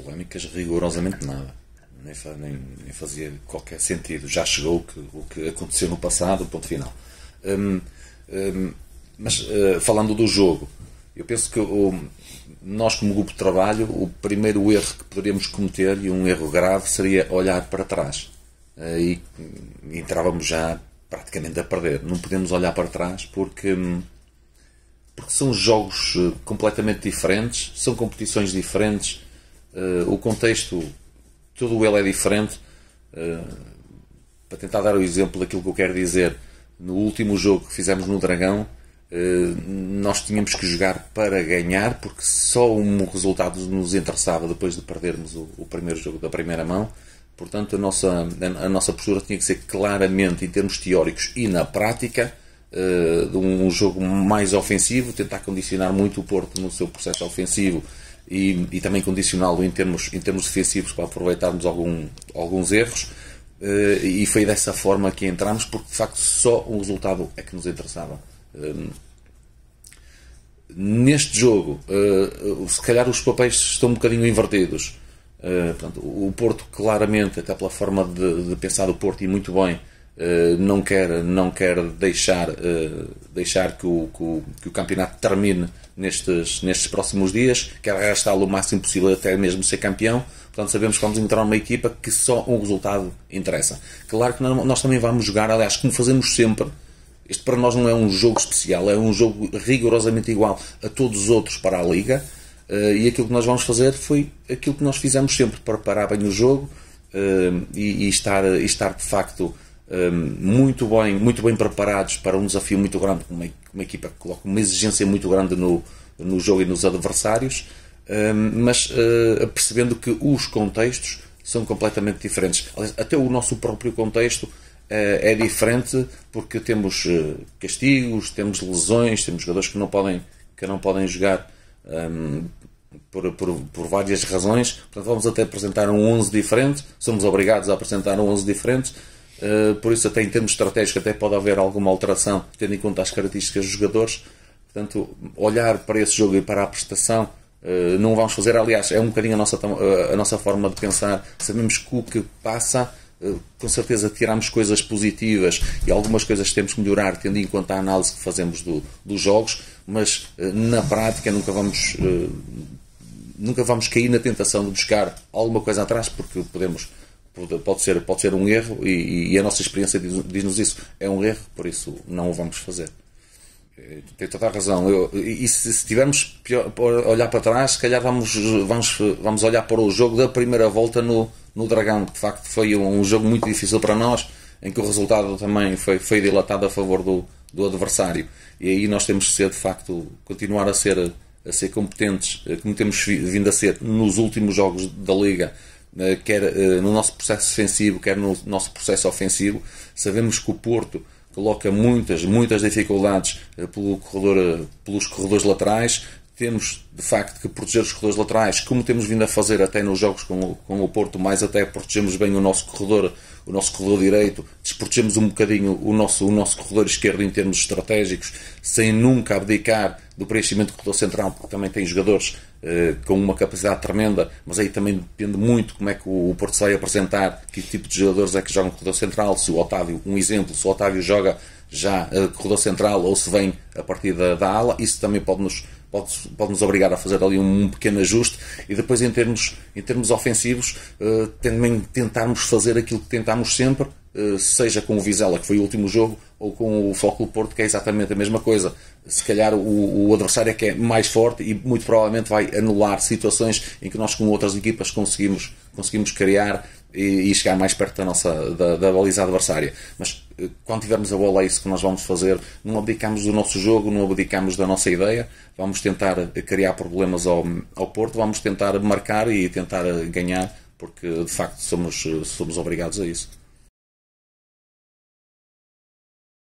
polémicas rigorosamente nada. Nem, nem, nem, fazia qualquer sentido. Já chegou que, o que aconteceu no passado, ponto final. Hum, hum, mas uh, falando do jogo, eu penso que o, nós, como grupo de trabalho, o primeiro erro que poderíamos cometer, e um erro grave, seria olhar para trás. Uh, hum, e entrávamos já praticamente a perder. Não podemos olhar para trás porque. Hum, porque são jogos eh, completamente diferentes, são competições diferentes, eh, o contexto, tudo ele é diferente. Eh, para tentar dar o exemplo daquilo que eu quero dizer, no último jogo que fizemos no Dragão, eh, nós tínhamos que jogar para ganhar, porque só um resultado nos interessava depois de perdermos o, primeiro jogo da primeira mão. Portanto, a nossa, a nossa postura tinha que ser claramente, em termos teóricos e na prática, de um jogo mais ofensivo, tentar condicionar muito o Porto no seu processo ofensivo e, e também condicioná-lo em termos, em termos defensivos para aproveitarmos algum, alguns erros. Eh, e foi dessa forma que entramos, porque de facto só o resultado é que nos interessava. Ehm, neste jogo, eh, se calhar os papéis estão um bocadinho invertidos. Eh, portanto, o Porto, claramente, até pela forma de, de pensar do Porto, e muito bem, eh, não quer, não quer deixar, eh, deixar que, o, que o, que o campeonato termine nestes, nestes próximos dias, quer arrastá-lo o máximo possível até mesmo ser campeão. Portanto, sabemos que vamos entrar numa equipa que só um resultado interessa. Claro que nós também vamos jogar, aliás, como fazemos sempre, este para nós não é um jogo especial, é um jogo rigorosamente igual a todos os outros para a Liga. Eh, e aquilo que nós vamos fazer foi aquilo que nós fizemos sempre: preparar bem o jogo e, e estar, estar de facto Hum, muito, bem, muito bem preparados para um desafio muito grande, uma, uma equipa que coloca uma exigência muito grande no, no jogo e nos adversários, hum, mas eh, percebendo que os contextos são completamente diferentes. Até o nosso próprio contexto eh, é diferente porque temos eh, castigos, temos lesões, temos jogadores que não podem, que não podem jogar hum, por, por, por, várias razões. Portanto, vamos até apresentar um 11 diferente, somos obrigados a apresentar um 11 diferente eh, por isso até em termos estratégicos até pode haver alguma alteração, tendo em conta as características dos jogadores. Portanto, olhar para esse jogo e para a prestação eh, não vamos fazer. Aliás, é um bocadinho a nossa, eh, a nossa forma de pensar. Sabemos que o que passa, com certeza tiramos coisas positivas e algumas coisas que temos que melhorar, tendo em conta a análise que fazemos do, dos jogos, mas na prática nunca vamos. Nunca vamos cair na tentação de buscar alguma coisa atrás, porque podemos Pode ser, pode ser um erro e, e a nossa experiência diz-nos isso. É um erro, por isso não o vamos fazer. É, tem toda a razão. Eu, e se, se tivermos pior, olhar para trás, se calhar vamos, vamos, vamos olhar para o jogo da primeira volta no, no Dragão, que de facto foi um, jogo muito difícil para nós, em que o resultado também foi, foi dilatado a favor do, do adversário. E aí nós temos que ser, de facto, continuar a ser, a ser competentes, eh, como temos vindo a ser nos últimos jogos da Liga, né, quer eh, no nosso processo defensivo, quer no nosso processo ofensivo. Sabemos que o Porto coloca muitas, muitas dificuldades eh, pelo corredor, eh, pelos corredores laterais. Temos, de facto, que proteger os corredores laterais, como temos vindo a fazer até nos jogos com o, com o Porto, mais até protegemos bem o nosso corredor, o nosso corredor direito, desprotegemos um bocadinho o nosso, o nosso corredor esquerdo em termos estratégicos, sem nunca abdicar do preenchimento do corredor central, porque também tem jogadores eh, com uma capacidade tremenda, mas aí também depende muito como é que o Porto sai apresentar, que tipo de jogadores é que jogam no corredor central, se o Otávio, um exemplo, se o Otávio joga já uh, corredor central ou se vem a partir da, da ala, isso também pode nos, pode, pode nos obrigar a fazer ali um, pequeno ajuste e depois em termos, em termos ofensivos uh, também tentarmos fazer aquilo que tentámos sempre, uh, seja com o Vizela, que foi o último jogo, ou com o Foco Porto, que é exatamente a mesma coisa. Se calhar o, o, adversário é que é mais forte e muito provavelmente vai anular situações em que nós com outras equipas conseguimos, conseguimos criar e, e, chegar mais perto da nossa da, da baliza adversária. Mas eh, quando tivermos a bola, é isso que nós vamos fazer. Não abdicamos do nosso jogo, não abdicamos da nossa ideia. Vamos tentar eh, criar problemas ao, ao Porto, vamos tentar marcar e tentar eh, ganhar, porque de facto somos, somos obrigados a isso.